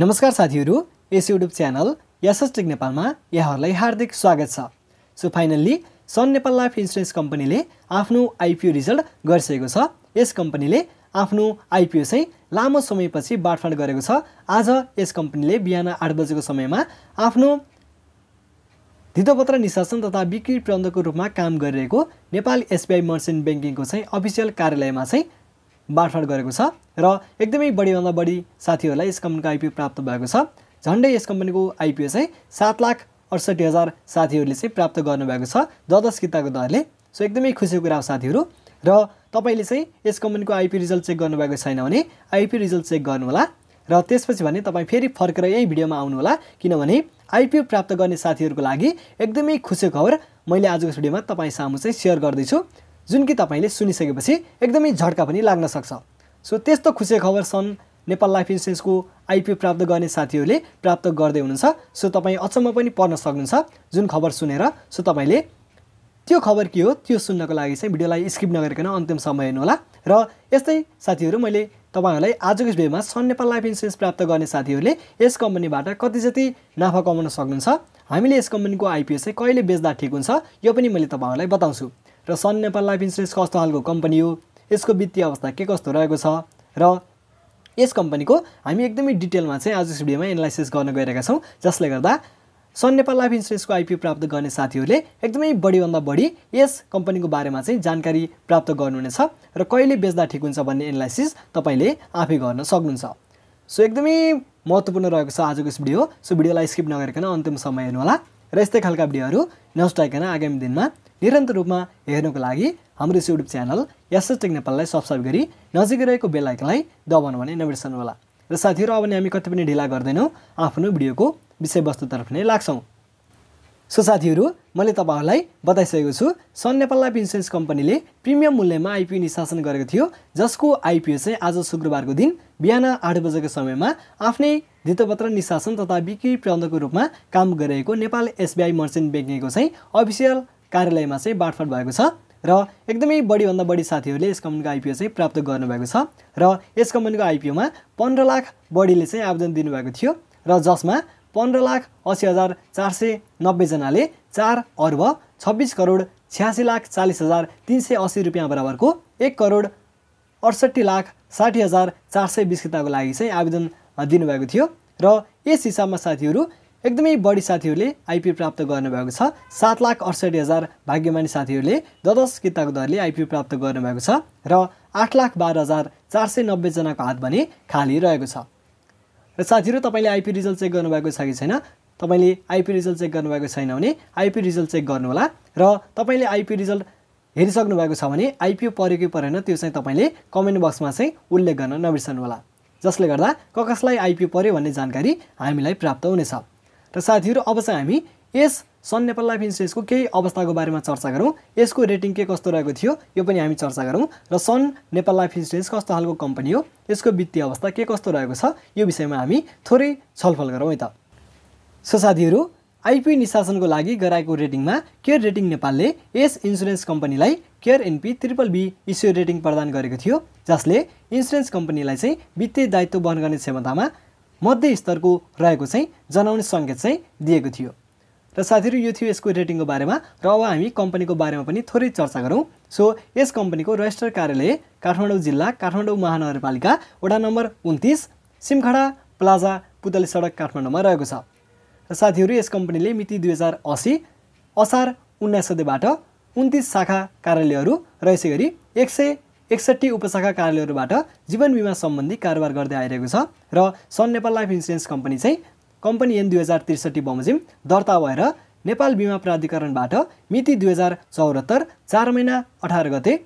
नमस्कार साथीहरू यस YouTube channel यासस्टिक नेपालमा यहाँहरूलाई हार्दिक स्वागत छ so finally Sun Nepal life Insurance कम्पनीले आफ्नो आइपिओ रिजल्ट गरिसकेको छ यस कम्पनीले आफ्नो आइपिओ चाहिँ लामो समयपछि बाँडफाँड गरेको छ आज यस कम्पनीले बिहान आठ बजेको समयमा आफ्नो धितोपत्र निशासन तथा बिक्री प्रबन्धको रूपमा काम गरिरहेको नेपाल एसबिआई मर्चेन्ट ब्याङ्किङको चाहिँ अफिसियल कार्यालयमा चाहिँ बाँडफाँड गरेको छ र एकदमै बढीभन्दा बढी साथीहरूलाई यस कम्पनीको आइपिओ प्राप्त भएको छ झन्डै यस कम्पनीको आइपिओ चाहिँ सात लाख अडसठी हजार साथीहरूले चाहिँ प्राप्त गर्नुभएको छ द दस किताको दरले सो एकदमै खुसीको कुरा हो साथीहरू र तपाईँले चाहिँ यस कम्पनीको आइपिओ रिजल्ट चेक गर्नुभएको छैन भने आइपिओ रिजल्ट चेक गर्नुहोला र त्यसपछि भने तपाईँ फेरि फर्केर यही भिडियोमा आउनुहोला किनभने आइपिओ प्राप्त गर्ने साथीहरूको लागि एकदमै खुसीको खबर मैले आजको भिडियोमा तपाईँ सामु चाहिँ सेयर गर्दैछु जुन कि तपाईँले सुनिसकेपछि एकदमै झड्का पनि लाग्न सक्छ सो त्यस्तो खुसी खबर सन् नेपाल लाइफ इन्सुरेन्सको आइपिओ प्राप्त गर्ने साथीहरूले प्राप्त गर्दै हुनुहुन्छ सो तपाईँ अचम्म पनि पर्न सक्नुहुन्छ जुन खबर सुनेर सो तपाईँले त्यो खबर के हो त्यो सुन्नको लागि चाहिँ भिडियोलाई स्किप नगरिकन अन्तिम समय हेर्नुहोला र यस्तै साथीहरू मैले तपाईँहरूलाई आजको भिडियोमा सन नेपाल लाइफ इन्सुरेन्स प्राप्त गर्ने साथीहरूले यस कम्पनीबाट कति जति नाफा कमाउन सक्नुहुन्छ हामीले यस कम्पनीको आइपिओ चाहिँ कहिले बेच्दा ठिक हुन्छ यो पनि मैले तपाईँहरूलाई बताउँछु र सन नेपाल लाइफ इन्सुरेन्स कस्तो खालको कम्पनी हो यसको वित्तीय अवस्था के कस्तो रहेको छ र यस कम्पनीको हामी एकदमै डिटेलमा चाहिँ आज यस भिडियोमा एनालाइसिस गर्न गइरहेका छौँ जसले गर्दा सन नेपाल लाइफ इन्सुरेन्सको आइपिओ प्राप्त गर्ने साथीहरूले एकदमै बढीभन्दा बढी यस कम्पनीको बारेमा चाहिँ जानकारी प्राप्त गर्नुहुनेछ र कहिले बेच्दा ठिक हुन्छ भन्ने एनालाइसिस तपाईँले आफै गर्न सक्नुहुन्छ सो एकदमै महत्त्वपूर्ण रहेको छ आजको यस भिडियो सो भिडियोलाई स्किप नगरिकन अन्तिम समय हेर्नुहोला र यस्तै खालका भिडियोहरू नष्टाइकन आगामी दिनमा निरन्तर रूपमा हेर्नको लागि हाम्रो यस युट्युब च्यानल एसएसटेक नेपाललाई सब्सक्राइब गरी नजिकै रहेको बेलायकलाई दबाउनु भने नबिर्सनु होला र साथीहरू अब हामी कति पनि ढिला गर्दैनौँ आफ्नो भिडियोको विषयवस्तुतर्फ नै लाग्छौँ सो साथीहरू मैले तपाईँहरूलाई बताइसकेको छु सन नेपाल लाइफ इन्सुरेन्स कम्पनीले प्रिमियम मूल्यमा आइपिओ निशासन गरेको थियो जसको आइपिओ चाहिँ आज शुक्रबारको दिन बिहान आठ बजेको समयमा आफ्नै धितपत्र निशासन तथा बिक्री प्रबन्धको रूपमा काम गरिरहेको नेपाल एसबिआई मर्चेन्ट ब्याङ्कको चाहिँ अफिसियल कार्यालयमा चाहिँ बाँडफाँड भएको छ र एकदमै बढीभन्दा बढी साथीहरूले यस कम्पनीको आइपिओ चाहिँ प्राप्त गर्नुभएको छ र यस कम्पनीको आइपिओमा पन्ध्र लाख बढीले चाहिँ आवेदन दिनुभएको थियो र जसमा पन्ध्र लाख असी हजार चार सय नब्बेजनाले चार अर्ब छब्बिस करोड छ्यासी लाख चालिस हजार तिन सय असी रुपियाँ बराबरको एक करोड अडसट्ठी लाख साठी हजार चार सय बिस लागि चाहिँ आवेदन दिनुभएको थियो र यस हिसाबमा साथीहरू एकदमै बढी साथीहरूले आइपिओ प्राप्त गर्नुभएको छ सात लाख अडसठी हजार भाग्यमानी साथीहरूले दस किताको दरले आइपिओ प्राप्त गर्नुभएको छ र आठ लाख बाह्र हजार चार सय नब्बेजनाको हात भने खाली रहेको छ र साथीहरू तपाईँले आइपिओ रिजल्ट चेक गर्नुभएको छ कि छैन तपाईँले आइपिओ रिजल्ट चेक गर्नुभएको छैन भने आइपिओ रिजल्ट चेक गर्नुहोला र तपाईँले आइपिओ रिजल्ट हेरिसक्नु भएको छ भने आइपिओ पऱ्यो कि परेन त्यो चाहिँ तपाईँले कमेन्ट बक्समा चाहिँ उल्लेख गर्न नबिर्सनुहोला जसले गर्दा कसलाई आइपिओ पऱ्यो भन्ने जानकारी हामीलाई प्राप्त हुनेछ र साथीहरू अब चाहिँ हामी यस सन नेपाल लाइफ इन्सुरेन्सको केही अवस्थाको बारेमा चर्चा गरौँ यसको रेटिङ के कस्तो रहेको थियो यो पनि हामी चर्चा गरौँ र सन नेपाल लाइफ इन्सुरेन्स कस्तो खालको कम्पनी हो यसको वित्तीय अवस्था के कस्तो रहेको छ यो विषयमा हामी थोरै छलफल गरौँ है त सो साथीहरू आइपी निशासनको लागि गराएको रेटिङमा केयर रेटिङ नेपालले यस इन्सुरेन्स कम्पनीलाई Care NP triple B issue rating प्रदान गरेको थियो जसले इन्सुरेन्स कम्पनीलाई चाहिँ वित्तीय दायित्व वहन गर्ने क्षमतामा मध्यस्तरको रहेको चाहिँ जनाउने सङ्केत चाहिँ दिएको थियो र साथीहरू यो थियो यसको रेटिङको बारेमा र अब हामी कम्पनीको बारेमा पनि थोरै चर्चा गरौँ सो यस कम्पनीको रजिस्टर कार्यालय काठमाडौँ जिल्ला काठमाडौँ महानगरपालिका वडा नम्बर उन्तिस सिमखडा प्लाजा पुतली सडक काठमाडौँमा रहेको छ र साथीहरू यस कम्पनीले मिति दुई हजार असी असार उन्नाइस सयबाट उन्तिस शाखा कार्यालयहरू र यसै गरी एक सय एकसट्ठी उपशाखा कार्यालयहरूबाट जीवन बिमा सम्बन्धी कारोबार गर्दै आइरहेको छ र Sun Nepal life insurance company चाहिँ कम्पनी एन दुई हजार त्रिसठी बमोजिम दर्ता भएर नेपाल बिमा प्राधिकरणबाट मिति दुई हजार चौहत्तर चार महिना अठार गते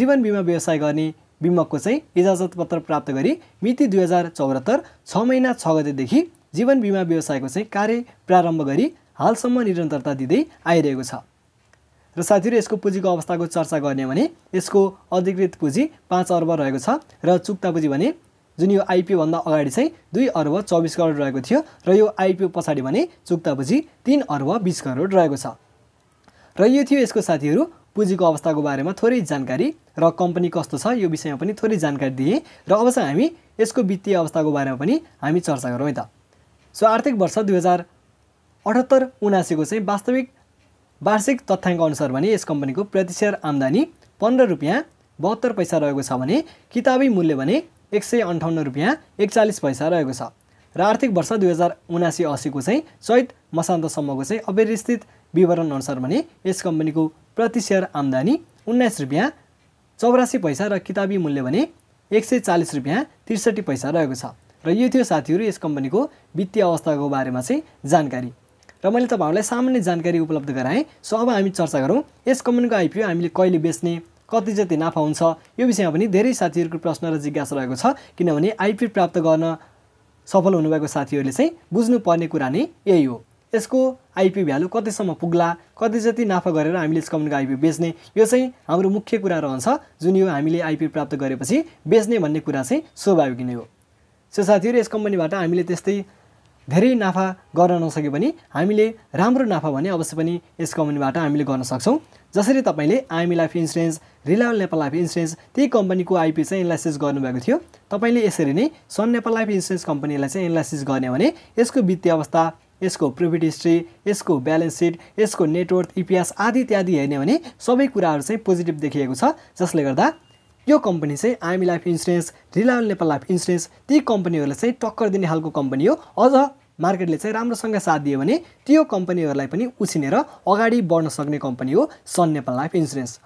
जीवन बिमा व्यवसाय गर्ने बिमकको चाहिँ इजाजत पत्र प्राप्त गरी मिति दुई हजार चौहत्तर छ महिना छ गतेदेखि जीवन बिमा व्यवसायको चाहिँ कार्य प्रारम्भ गरी हालसम्म निरन्तरता दिँदै आइरहेको छ र साथीहरू यसको पुँजीको अवस्थाको चर्चा गर्ने भने यसको अधिकृत पुँजी पाँच अर्ब रहेको छ र चुक्ता पुँजी भने जुन यो आइपिओभन्दा अगाडि चाहिँ दुई अर्ब चौबिस करोड रहेको थियो र यो आइपिओ पछाडि भने चुक्ता पुँजी तिन अर्ब बिस करोड रहेको छ र यो थियो यसको साथीहरू पुँजीको अवस्थाको बारेमा थोरै जानकारी र कम्पनी कस्तो छ यो विषयमा पनि थोरै जानकारी दिएँ र अब चाहिँ हामी यसको वित्तीय अवस्थाको बारेमा पनि हामी चर्चा गरौँ है त सो आर्थिक वर्ष दुई हजार अठहत्तर उनासीको चाहिँ वास्तविक वार्षिक तथ्याङ्क अनुसार भने यस कम्पनीको प्रतिशेयर आम्दानी पन्ध्र रुपियाँ बहत्तर पैसा रहेको छ भने किताबी मूल्य भने एक सय अन्ठाउन्न रुपियाँ एकचालिस पैसा रहेको छ र आर्थिक वर्ष दुई हजार उनासी असीको चाहिँ चैत मसान्तसम्मको चाहिँ अव्यवस्थित अनुसार भने यस कम्पनीको प्रतिशेयर आम्दानी उन्नाइस रुपियाँ चौरासी पैसा र किताबी मूल्य भने एक सय चालिस रुपियाँ त्रिसठी पैसा रहेको छ र यो थियो साथीहरू यस कम्पनीको वित्तीय अवस्थाको बारेमा चाहिँ जानकारी र मैले तपाईँहरूलाई सामान्य जानकारी उपलब्ध गराएँ सो अब हामी चर्चा गरौँ यस कम्पनीको आइपिओ हामीले कहिले बेच्ने कति जति नाफा हुन्छ यो विषयमा पनि धेरै साथीहरूको प्रश्न र जिज्ञासा रहेको छ किनभने आइपिओ प्राप्त गर्न सफल हुनुभएको साथीहरूले चाहिँ बुझ्नुपर्ने कुरा नै यही हो यसको आइपिओ भ्यालु कतिसम्म पुग्ला कति जति नाफा गरेर हामीले यस कम्पनीको आइपिओ बेच्ने यो चाहिँ हाम्रो मुख्य कुरा रहन्छ जुन यो हामीले आइपिओ प्राप्त गरेपछि बेच्ने भन्ने कुरा चाहिँ स्वाभाविक नै हो सो साथीहरू यस कम्पनीबाट हामीले त्यस्तै धेरै नाफा गर्न नसके पनि हामीले राम्रो नाफा भने अवश्य पनि यस कम्पनीबाट हामीले गर्न सक्छौँ जसरी तपाईँले IME Life Insurance Reliable Nepal life Insurance त्यही कम्पनीको आइपी चाहिँ एनालाइसिस गर्नुभएको थियो तपाईँले यसरी नै सन नेपाल लाइफ इन्सुरेन्स कम्पनीलाई चाहिँ एनालाइसिस गर्ने भने यसको वित्तीय अवस्था यसको प्रोफिट हिस्ट्री यसको ब्यालेन्स सिट यसको नेटवर्क इपिएस आदि इत्यादि हेर्ने भने सबै कुराहरू चाहिँ पोजिटिभ देखिएको छ जसले गर्दा यो कम्पनी चाहिँ army life insurance Reliance Nepal life insurance ती कम्पनीहरूलाई चाहिँ टक्कर दिने खालको कम्पनी हो अझ मार्केटले चाहिँ राम्रोसँग साथ दियो भने त्यो कम्पनीहरूलाई पनि उछिनेर अगाडि बढ्न सक्ने कम्पनी हो सन नेपाल लाइफ इन्सुरेन्स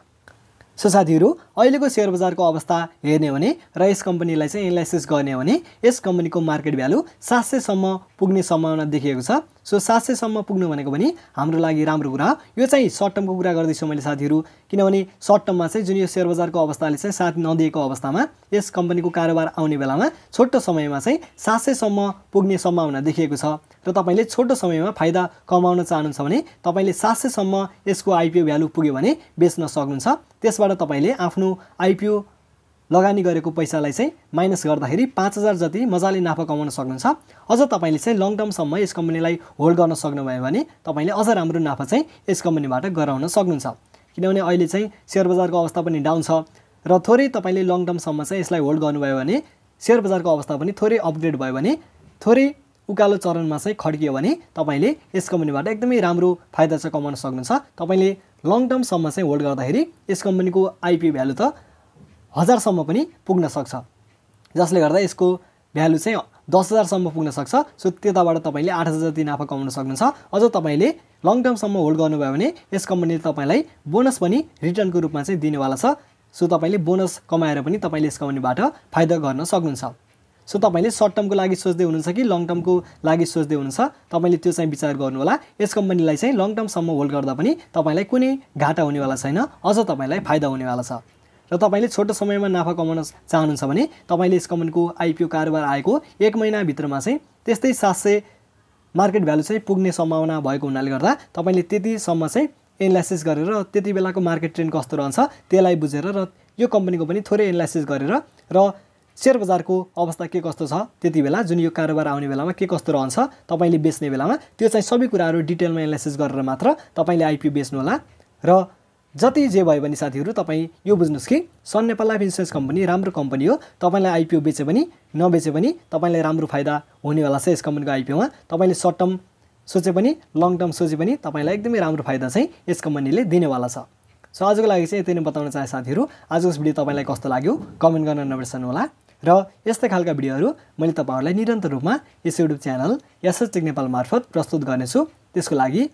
सो साथीहरू अहिलेको सेयर बजारको अवस्था हेर्ने हो भने र यस कम्पनीलाई चाहिँ एनालाइसिस गर्ने हो भने यस कम्पनीको मार्केट भ्यालु सात सयसम्म पुग्ने सम्भावना देखिएको छ सो सात सयसम्म पुग्नु भनेको पनि हाम्रो लागि राम्रो कुरा यो चाहिँ सर्ट टर्मको कुरा गर्दैछु मैले साथीहरू किनभने सर्ट टर्ममा चाहिँ जुन यो सेयर बजारको अवस्थाले चाहिँ साथ नदिएको अवस्थामा यस कम्पनीको कारोबार आउने बेलामा छोटो समयमा चाहिँ सात सयसम्म पुग्ने सम्भावना देखिएको छ र तपाईँले छोटो समयमा फाइदा कमाउन चाहनुहुन्छ भने तपाईँले सात सयसम्म यसको आइपिओ भ्यालु पुग्यो भने बेच्न सक्नुहुन्छ त्यसबाट तपाईँले आफ्नो आइपिओ लगानी गरेको पैसालाई चाहिँ माइनस गर्दाखेरि पाँच हजार जति मजाले नाफा कमाउन सक्नुहुन्छ अझ तपाईँले चाहिँ लङ टर्मसम्म यस कम्पनीलाई होल्ड गर्न सक्नुभयो भने तपाईँले अझ राम्रो नाफा चाहिँ यस कम्पनीबाट गराउन सक्नुहुन्छ किनभने अहिले चाहिँ सेयर बजारको अवस्था पनि डाउन छ र थोरै तपाईँले लङ टर्मसम्म चाहिँ यसलाई होल्ड गर्नुभयो भने सेयर बजारको अवस्था पनि थोरै अपग्रेड भयो भने थोरै उकालो चरणमा चाहिँ खड्कियो भने तपाईँले यस कम्पनीबाट एकदमै राम्रो फाइदा चाहिँ कमाउन सक्नुहुन्छ तपाईँले लङ टर्मसम्म चाहिँ होल्ड गर्दाखेरि यस कम्पनीको आइपी भ्यालु त हजारसम्म पनि पुग्न सक्छ जसले गर्दा यसको भ्यालु चाहिँ दस हजारसम्म पुग्न सक्छ सो त्यताबाट तपाईँले आठ हजार जति नाफा कमाउन सक्नुहुन्छ अझ तपाईँले लङ टर्मसम्म होल्ड गर्नुभयो भने यस कम्पनीले तपाईँलाई बोनस पनि रिटर्नको रूपमा चाहिँ दिनेवाला छ सो तपाईँले बोनस कमाएर पनि तपाईँले यस कम्पनीबाट फाइदा गर्न सक्नुहुन्छ सो तपाईँले सर्ट टर्मको लागि सोच्दै हुनुहुन्छ कि लङ टर्मको लागि सोच्दै हुनुहुन्छ तपाईँले त्यो चाहिँ विचार गर्नु होला यस कम्पनीलाई चाहिँ लङ टर्मसम्म होल्ड गर्दा पनि तपाईँलाई कुनै घाटा हुनेवाला छैन अझ तपाईँलाई फाइदा हुनेवाला छ र तपाईँले छोटो समयमा नाफा कमाउन चाहनुहुन्छ भने तपाईँले यस कम्पनीको आइपिओ कारोबार आएको एक महिनाभित्रमा चाहिँ त्यस्तै सात सय मार्केट भ्यालु चाहिँ पुग्ने सम्भावना भएको हुनाले गर्दा तपाईँले त्यतिसम्म चाहिँ एनालाइसिस गरेर त्यति बेलाको मार्केट ट्रेन्ड कस्तो रहन्छ त्यसलाई बुझेर र यो कम्पनीको पनि थोरै एनालाइसिस गरेर र सेयर बजारको अवस्था के कस्तो छ त्यति बेला जुन यो कारोबार आउने बेलामा के कस्तो रहन्छ तपाईँले बेच्ने बेलामा त्यो चाहिँ सबै कुराहरू डिटेलमा एनालाइसिस गरेर मात्र तपाईँले आइपिओ बेच्नुहोला र जति जे भयो भने साथीहरू तपाईँ यो बुझ्नुहोस् कि Sun Nepal life insurance company राम्रो कम्पनी हो तपाईँलाई आइपिओ बेचे पनि नबेचे पनि तपाईँलाई राम्रो फाइदा हुनेवाला छ यस कम्पनीको आइपिओमा तपाईँले सर्ट टर्म सोचे पनि लङ टर्म सोचे पनि तपाईँलाई एकदमै राम्रो फाइदा चाहिँ यस कम्पनीले दिनेवाला छ सो आजको लागि चाहिँ यति नै बताउन चाहे साथीहरू आजको भिडियो तपाईँलाई कस्तो लाग्यो कमेन्ट गर्न होला र यस्तै खालका भिडियोहरू मैले तपाईँहरूलाई निरन्तर रूपमा यस YouTube channel SS tech Nepal मार्फत प्रस्तुत गर्नेछु त्यसको लागि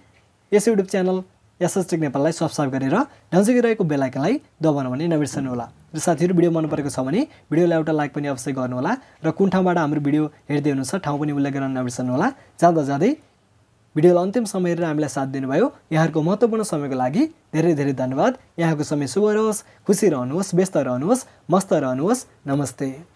यस युट्युब च्यानल एसएसटेक नेपाललाई सब्सक्राइब गरेर नजिकै रहेको बेलायकनलाई दबाउन भने होला र साथीहरू भिडियो मन परेको छ भने भिडियोलाई एउटा लाइक पनि अवश्य गर्नुहोला र कुन ठाउँबाट हाम्रो भिडियो हेर्दै हुनुहुन्छ ठाउँ पनि उल्लेख गर्न नबिर्सनु होला जाँदा जाँदै भिडियोलाई अन्तिम समय हेरेर हामीलाई साथ दिनुभयो यहाँहरूको महत्त्वपूर्ण समयको लागि धेरै धेरै धन्यवाद यहाँको समय शुभ रहोस् खुसी रहनुहोस् व्यस्त रहनुहोस् मस्त रहनुहोस् नमस्ते